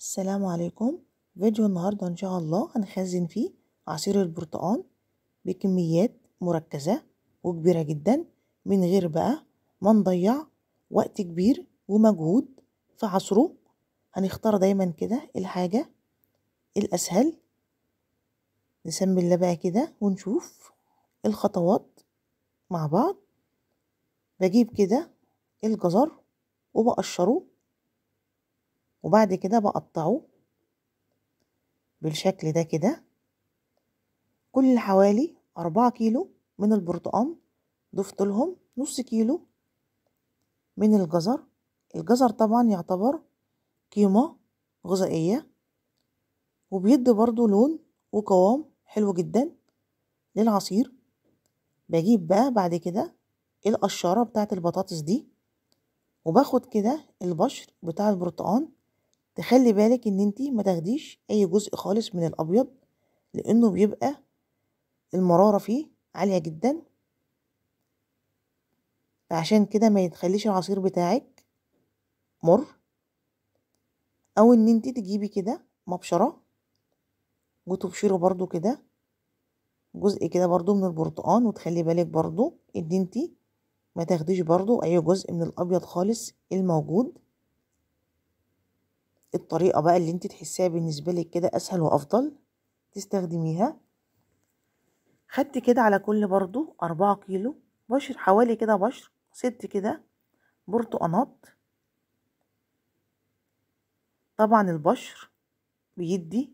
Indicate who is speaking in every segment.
Speaker 1: السلام عليكم فيديو النهاردة إن شاء الله هنخزن فيه عصير البرتقال بكميات مركزة وكبيرة جدا من غير بقى ما نضيع وقت كبير ومجهود في عصره هنختار دايما كده الحاجة الأسهل نسمي الله بقى كده ونشوف الخطوات مع بعض بجيب كده الجزر وبقشره وبعد كده بقطعه بالشكل ده كده كل حوالي أربعة كيلو من البرتقان ضفت لهم نص كيلو من الجزر الجزر طبعا يعتبر قيمة غذائية وبيدي برضو لون وقوام حلو جدا للعصير بجيب بقى بعد كده القشارة بتاعت البطاطس دي وباخد كده البشر بتاع البرتقان تخلي بالك ان انتي ما تاخديش اي جزء خالص من الابيض لانه بيبقى المرارة فيه عالية جدا فعشان كده ما يتخليش العصير بتاعك مر او ان انتي تجيبي كده مبشرة وتبشره برضو كده جزء كده برضو من البرتقان وتخلي بالك برضو ان انتي ما تاخديش برضو اي جزء من الابيض خالص الموجود الطريقة بقى اللي انت تحسيها بالنسبة لك كده أسهل وأفضل تستخدميها خدت كده على كل برضو أربعة كيلو بشر حوالي كده بشر ست كده برتقانات طبعا البشر بيدي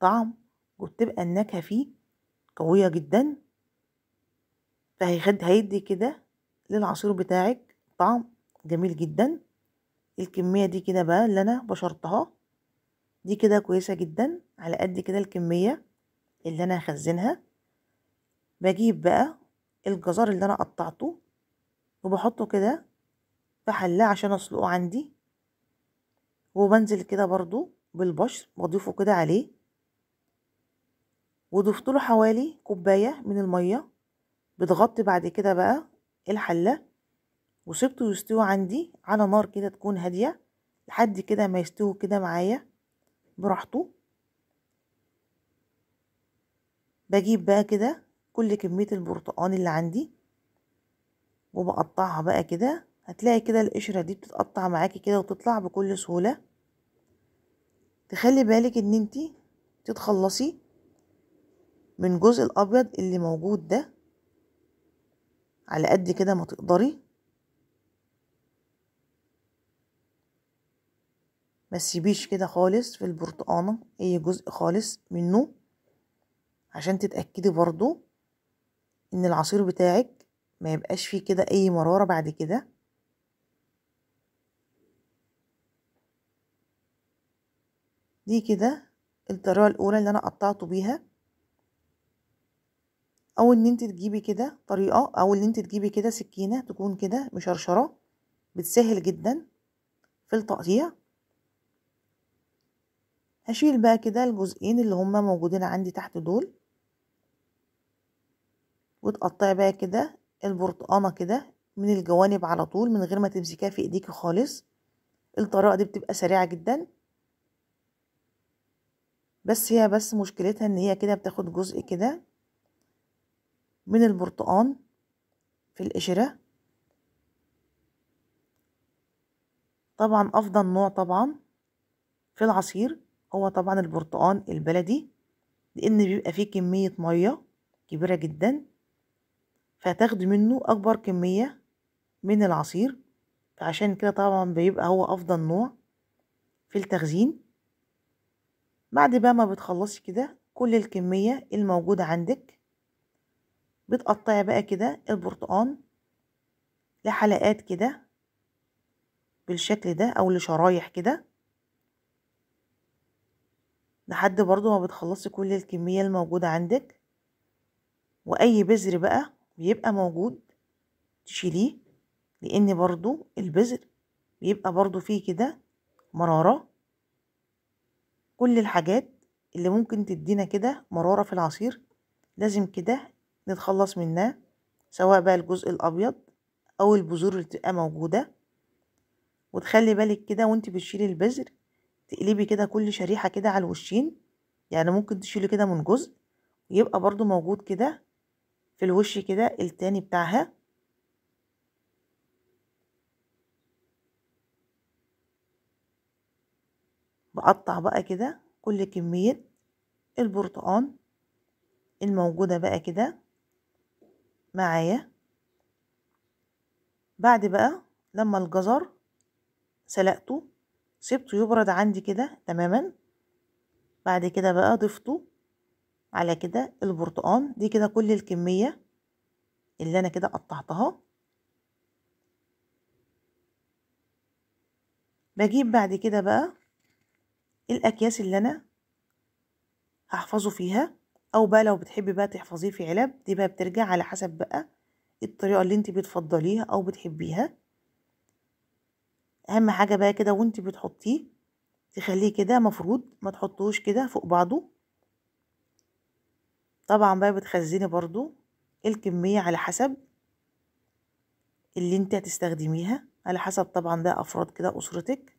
Speaker 1: طعم وبتبقى النكهة فيه قوية جدا فهيخد هيدي كده للعصير بتاعك طعم جميل جدا الكمية دي كده بقى اللي انا بشرتها دي كده كويسة جدا على قد كده الكمية اللي انا هخزنها بجيب بقى الجزر اللي انا قطعته وبحطه كده في حلة عشان اسلقه عندي وبنزل كده برضو بالبشر بضيفه كده عليه وضفت له حوالي كوباية من المية بتغطي بعد كده بقى الحلة وسبته يستوي عندي على نار كده تكون هادية لحد كده ما يستوي كده معايا براحته بجيب بقى كده كل كمية البرتقان اللي عندي وبقطعها بقى كده هتلاقي كده القشرة دي بتتقطع معاكي كده وتطلع بكل سهولة تخلي بالك ان انتي تتخلصي من الجزء الابيض اللي موجود ده على قد كده ما تقدري ما تسيبيش كده خالص في البرتقانة اي جزء خالص منه عشان تتأكدي برضو ان العصير بتاعك ما يبقاش فيه كده اي مرارة بعد كده دي كده الطريقة الاولى اللي انا قطعته بيها او ان انت تجيبي كده طريقة او ان انت تجيبي كده سكينة تكون كده مشرشرة بتسهل جدا في التقطيع هشيل بقى كده الجزئين اللي هما موجودين عندي تحت دول وتقطعي بقى كده البرتقانه كده من الجوانب على طول من غير ما تمسكيها في ايديكي خالص الطريقه دي بتبقى سريعه جدا بس هي بس مشكلتها ان هي كده بتاخد جزء كده من البرتقان في القشره طبعا افضل نوع طبعا في العصير هو طبعا البرتقان البلدي لان بيبقى فيه كمية مية كبيرة جدا فتاخد منه اكبر كمية من العصير فعشان كده طبعا بيبقى هو افضل نوع في التخزين بعد بقى ما بتخلصي كده كل الكمية الموجودة عندك بتقطعي بقى كده البرتقان لحلقات كده بالشكل ده او لشرايح كده لحد برضو ما بتخلصي كل الكمية الموجودة عندك وأي بذر بقى بيبقى موجود تشيليه لأن برضو البذر بيبقى برضو فيه كده مرارة كل الحاجات اللي ممكن تدينا كده مرارة في العصير لازم كده نتخلص منها سواء بقى الجزء الأبيض أو البذور اللي تبقى موجودة وتخلي بالك كده وانت بتشيلي البذر تقلبي كده كل شريحة كده على الوشين يعني ممكن تشيلي كده من جزء يبقى برضو موجود كده في الوش كده التاني بتاعها بقطع بقى كده كل كمية البرتقان الموجودة بقى كده معايا بعد بقى لما الجزر سلقته سبته يبرد عندي كده تماما بعد كده بقى ضفته على كده البرتقان دي كده كل الكمية اللي انا كده قطعتها بجيب بعد كده بقى الاكياس اللي انا هحفظه فيها او بقى لو بتحبي بقى تحفظيه في علب دي بقى بترجع على حسب بقى الطريقه اللي انت بتفضليها او بتحبيها اهم حاجه بقى كده وانت بتحطيه تخليه كده مفروض ما تحطوش كده فوق بعضه طبعا بقى بتخزني برضو الكميه على حسب اللي انت هتستخدميها على حسب طبعا ده افراد كده اسرتك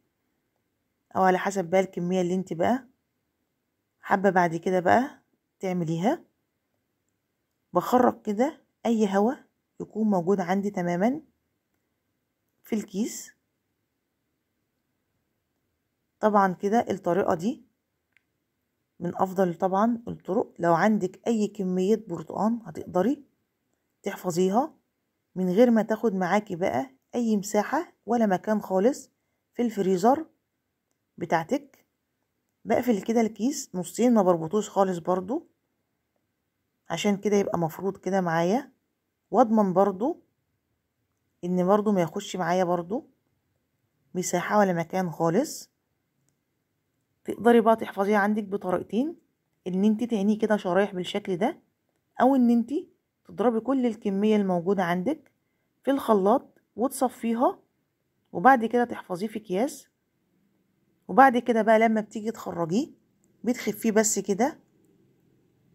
Speaker 1: او على حسب بقى الكميه اللي انت بقى حابه بعد كده بقى تعمليها بخرج كده اي هواء يكون موجود عندي تماما في الكيس طبعا كده الطريقة دي من أفضل طبعا الطرق لو عندك أي كمية برتقان هتقدري تحفظيها من غير ما تاخد معاكي بقى أي مساحة ولا مكان خالص في الفريزر بتاعتك بقفل كده الكيس نصين ما بربطوش خالص برضو عشان كده يبقى مفروض كده معايا واضمن برضو ان برضو ما يخش معايا برضو مساحة ولا مكان خالص تقدري بقى تحفظيها عندك بطريقتين ان انت تعينيه كده شرايح بالشكل ده او ان انت تضربي كل الكمية الموجودة عندك في الخلاط وتصفيها وبعد كده تحفظيه في اكياس وبعد كده بقى لما بتيجي تخرجيه بتخفيه بس كده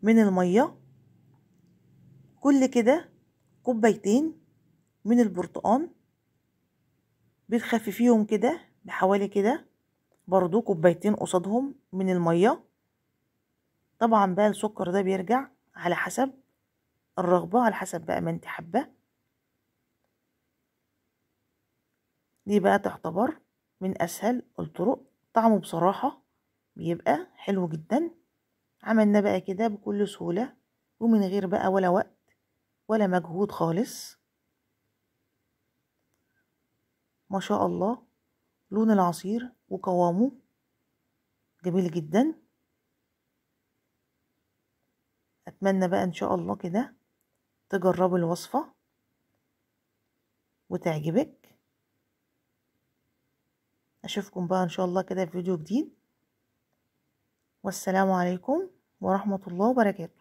Speaker 1: من المية كل كده كوبايتين من البرتقان بتخففيهم كده بحوالي كده برضو كوبايتين قصادهم من المية طبعا بقى السكر ده بيرجع على حسب الرغبة على حسب بقى ما انت حباه دي بقى تعتبر من أسهل الطرق طعمه بصراحة بيبقى حلو جدا عملنا بقى كده بكل سهولة ومن غير بقى ولا وقت ولا مجهود خالص ما شاء الله لون العصير وقوامه جميل جدا اتمنى بقى ان شاء الله كده تجربي الوصفه وتعجبك اشوفكم بقى ان شاء الله كده في فيديو جديد والسلام عليكم ورحمه الله وبركاته